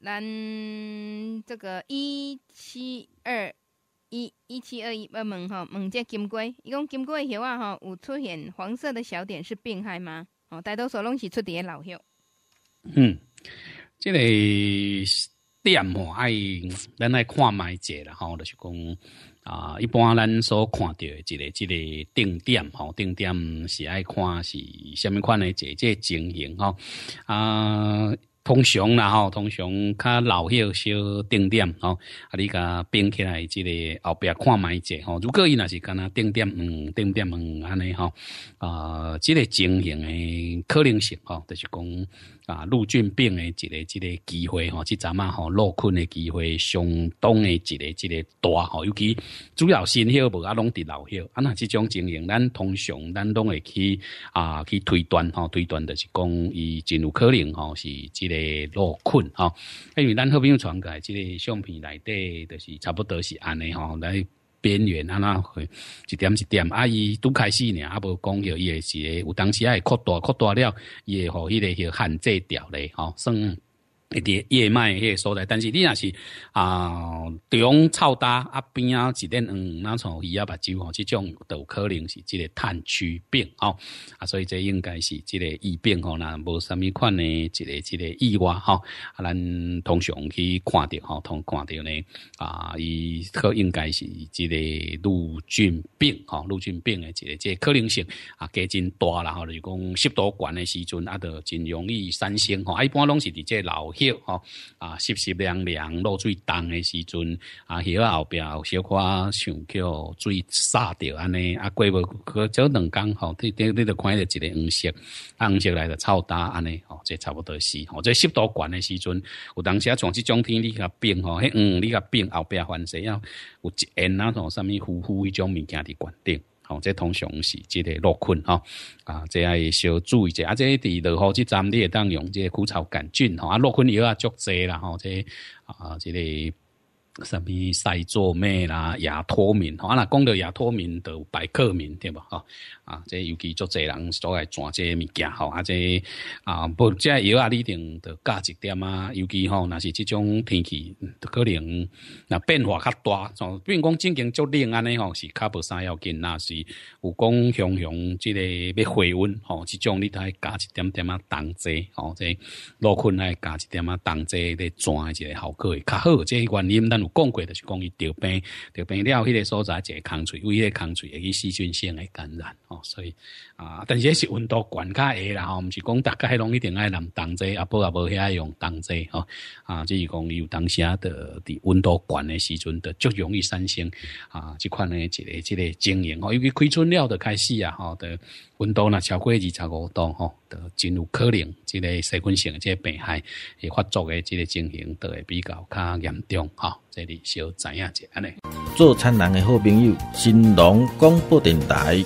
咱这个一七二一，一七二一，要问吼，问这金龟，伊讲金龟的叶啊，吼，有出现黄色的小点是病害吗？哦，大多数拢是出蝶老叶。嗯，这个点吼，爱，咱来看买者啦吼，就是讲啊，一般咱所看到的，一个这个定点吼，定点是爱看是什物款的姐姐情形吼啊。通常啦吼，通常较老些小定点吼，啊你甲编起来，即个后壁看觅者吼，如果伊若是敢若定点嗯定点嗯安尼吼，啊即个情形诶可能性吼，就是讲啊陆军病诶一个即个机会吼，即阵啊吼陆困诶机会相当诶一个即个大吼，尤其主要新号无啊拢伫老号，啊若即种情形咱通常咱拢会去啊去推断吼，推断就是讲伊真有可能吼是即个。落困吼，因为咱好朋友传来，即个相片内底，就是差不多是安尼吼，来边缘啊那一点一点啊，伊拄开始呢，啊，无讲伊也是有当时会扩大扩大了，伊会互迄个许限制掉咧吼，算。叶叶脉迄个所在，但是你若是啊中臭大啊边啊一点嗯，那从伊啊把酒吼，这种都有可能是这个炭疽病吼啊，所以这应该是这个疫病吼，那无什么款呢？这个这个意外吼、啊，咱通常去看着吼，通看着呢啊，伊可应该是这个陆菌病吼，绿菌病的这个这可能性啊，加真大啦吼，就讲湿毒管的时阵啊，就真容易产生吼，啊，一般拢是伫个老。叫吼啊，湿湿凉凉，落水冻诶时阵啊，后壁有小花想叫水洒着安尼啊，过无过少两工吼，你你你得看一个黄色，啊，黄色来的臭大安尼吼，这差不多是吼，这湿度悬诶时阵，有当时啊，像即种天你甲冰吼，迄黄你甲冰后壁黄色要有一烟啊，种什物呼呼迄种物件伫悬顶。好，这通常是这个落菌哈，啊，这样也少注意一下。啊，这伫落雨即站，你会当用个枯草杆菌哈，啊，落菌药啊足侪啦，好，这啊，这个。什物西作咩啦？亚托敏吼，那讲到也托敏，就百克敏对无吼啊，这尤其足侪人做来转这物件吼，啊这啊，不，这药啊，你定就加一点啊。尤其吼，若是即种天气，可能那变化较大。从变光正经足冷安尼吼是较无啥要紧，若是有光熊熊，即个要回温吼，即种你爱加一点点啊，冬剂，吼，这落困来加一点啊，冬剂咧转起个效果会较好。这原因，咱。讲过，就是讲伊得病，得病了，迄个所在一个康为迄个空水会去细菌性的感染哦，所以啊，但是是温度管较下啦，我毋是讲大概拢一定爱淋冬剂，啊，无啊无遐用冬剂吼。啊，就是讲有当时啊的伫温度管的时阵的就容易产生啊，即款的一个即个经营哦，因为开春了的开始啊，吼，的温度若超过二十五度吼。都有可能，这个细菌性这病害会发作的这个情形，都会比较较严重。哈，这里小知影一下嘞。做餐人的好朋友，新郎广播电台。